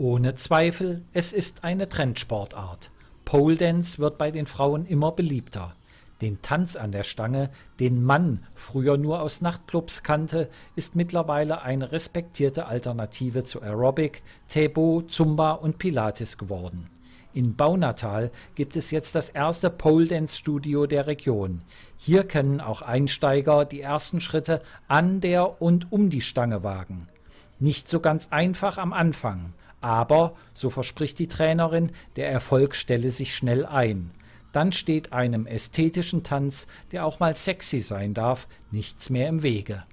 Ohne Zweifel, es ist eine Trendsportart. Pole Dance wird bei den Frauen immer beliebter. Den Tanz an der Stange, den Mann früher nur aus Nachtclubs kannte, ist mittlerweile eine respektierte Alternative zu Aerobic, Taebo, Zumba und Pilates geworden. In Baunatal gibt es jetzt das erste Pole Dance Studio der Region. Hier können auch Einsteiger die ersten Schritte an der und um die Stange wagen. Nicht so ganz einfach am Anfang, aber, so verspricht die Trainerin, der Erfolg stelle sich schnell ein. Dann steht einem ästhetischen Tanz, der auch mal sexy sein darf, nichts mehr im Wege.